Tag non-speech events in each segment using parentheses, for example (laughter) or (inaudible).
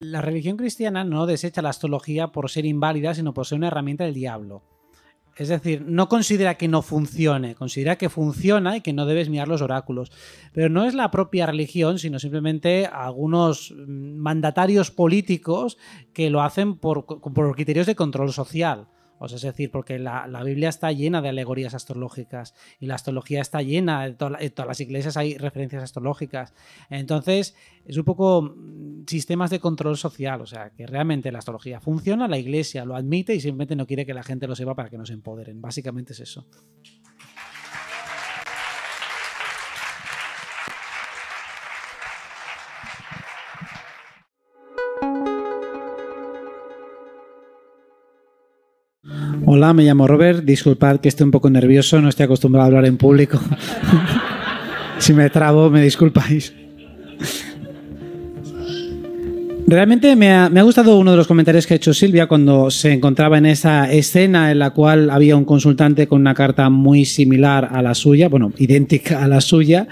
La religión cristiana no desecha la astrología por ser inválida, sino por ser una herramienta del diablo. Es decir, no considera que no funcione, considera que funciona y que no debes mirar los oráculos. Pero no es la propia religión, sino simplemente algunos mm, mandatarios políticos que lo hacen por, criterios de control social es decir, porque la, Biblia está llena de alegorías astrológicas y la astrología está llena, de todas las iglesias hay referencias astrológicas. Entonces, es un poco mm, sistemas de control social, o sea, que realmente la astrología funciona, la iglesia lo admite y simplemente no quiere que la gente lo sepa para que nos empoderen. Básicamente es eso. Hola, me llamo Robert. Disculpad que estoy un poco nervioso, no estoy acostumbrado a hablar en público. (laughs) si me trabo, me disculpáis. Realmente me ha, me ha, gustado uno de los comentarios que ha hecho Silvia cuando se encontraba en esa escena en la cual había un consultante con una carta muy similar a la suya, bueno, idéntica a la suya,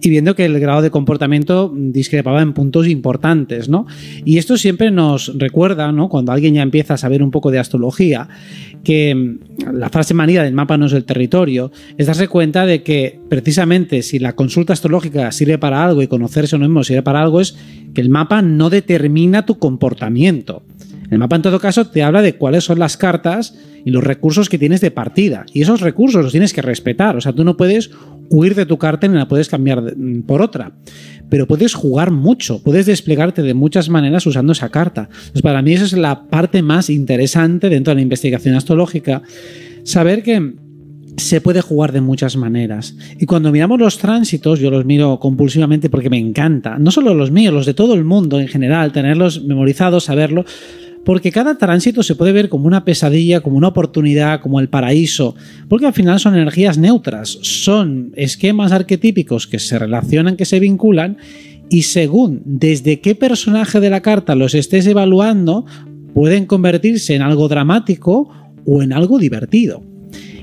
y viendo que el grado de comportamiento discrepaba en puntos importantes, ¿no? Y esto siempre nos recuerda, ¿no? Cuando alguien ya empieza a saber un poco de astrología, que mm, la frase manía del mapa no es el territorio, es darse cuenta de que precisamente si la consulta astrológica sirve para algo y conocerse o no mismo sirve para algo, es el mapa no determina tu comportamiento. El mapa en todo caso te habla de cuáles son las cartas y los recursos que tienes de partida. Y esos recursos los tienes que respetar. O sea, tú no puedes huir de tu carta ni la puedes cambiar mm, por otra. Pero puedes jugar mucho, puedes desplegarte de muchas maneras usando esa carta. Entonces, para mí esa es la parte más interesante dentro de la investigación astrológica. Saber que se puede jugar de muchas maneras. Y cuando miramos los tránsitos, yo los miro compulsivamente porque me encanta, no solo los míos, los de todo el mundo en general, tenerlos memorizados, saberlo, porque cada tránsito se puede ver como una pesadilla, como una oportunidad, como el paraíso, porque al final son energías neutras, son esquemas arquetípicos que se relacionan, que se vinculan, y según desde qué personaje de la carta los estés evaluando, pueden convertirse en algo dramático o en algo divertido.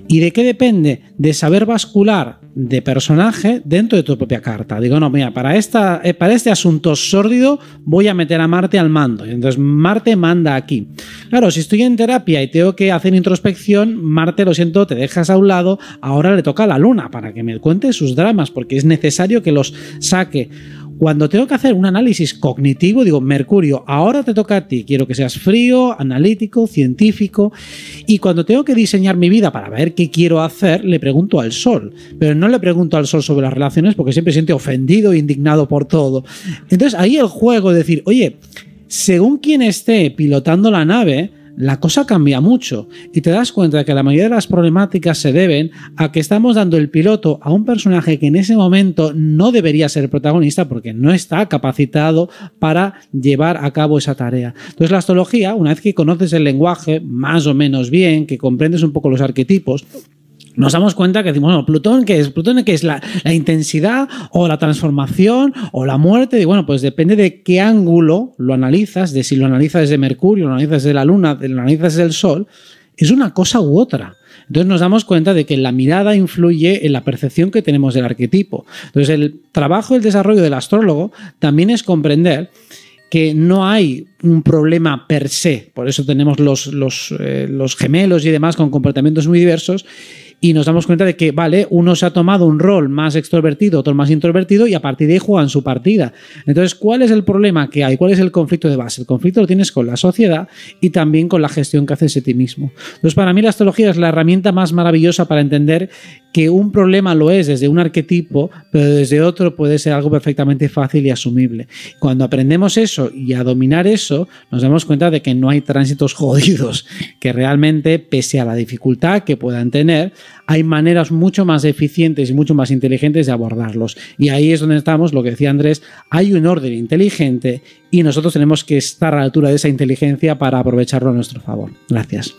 ¿Y de qué depende? De saber vascular de personaje dentro de tu propia carta. Digo, no, mira, para, eh, para este asunto sórdido voy a meter a Marte al mando. Entonces, Marte manda aquí. Claro, si estoy en terapia y tengo que hacer introspección, Marte, lo siento, te dejas a un lado, ahora le toca a la Luna para que me cuente sus dramas, porque es necesario que los saque. Cuando tengo que hacer un análisis cognitivo, digo, Mercurio, ahora te toca a ti, quiero que seas frío, analítico, científico, y cuando tengo que diseñar mi vida para ver qué quiero hacer, le pregunto al Sol, pero no le pregunto al Sol sobre las relaciones porque siempre siente ofendido e indignado por todo. Entonces ahí el juego de decir, oye, según quien esté pilotando la nave, la cosa cambia mucho y te das cuenta que la mayoría de las problemáticas se deben a que estamos dando el piloto a un personaje que en ese momento no debería ser protagonista porque no está capacitado para llevar a cabo esa tarea. Entonces la astrología, una vez que conoces el lenguaje más o menos bien, que comprendes un poco los arquetipos, nos damos cuenta que decimos, bueno, Plutón, que es? Plutón, que es la, intensidad o la transformación o la muerte? Y bueno, pues depende de qué ángulo lo analizas, de si lo analizas desde Mercurio, lo analizas desde la Luna, lo analizas desde el Sol, es una cosa u otra. Entonces nos damos cuenta de que la mirada influye en la percepción que tenemos del arquetipo. Entonces el trabajo y el desarrollo del astrólogo también es comprender que no hay un problema per se, por eso tenemos los, los, eh, los gemelos y demás con comportamientos muy diversos, y nos damos cuenta de que, vale, uno se ha tomado un rol más extrovertido, otro más introvertido y a partir de ahí juegan su partida. Entonces, ¿cuál es el problema que hay? ¿Cuál es el conflicto de base? El conflicto lo tienes con la sociedad y también con la gestión que haces de ti mismo. Entonces, para mí la astrología es la herramienta más maravillosa para entender que un problema lo es desde un arquetipo, pero desde otro puede ser algo perfectamente fácil y asumible. Cuando aprendemos eso y a dominar eso, nos damos cuenta de que no hay tránsitos (laughs) jodidos, que realmente, pese a la dificultad que puedan tener, hay maneras mucho más eficientes y mucho más inteligentes de abordarlos. Y ahí es donde estamos, lo que decía Andrés, hay un orden inteligente y nosotros tenemos que estar a la altura de esa inteligencia para aprovecharlo a nuestro favor. Gracias.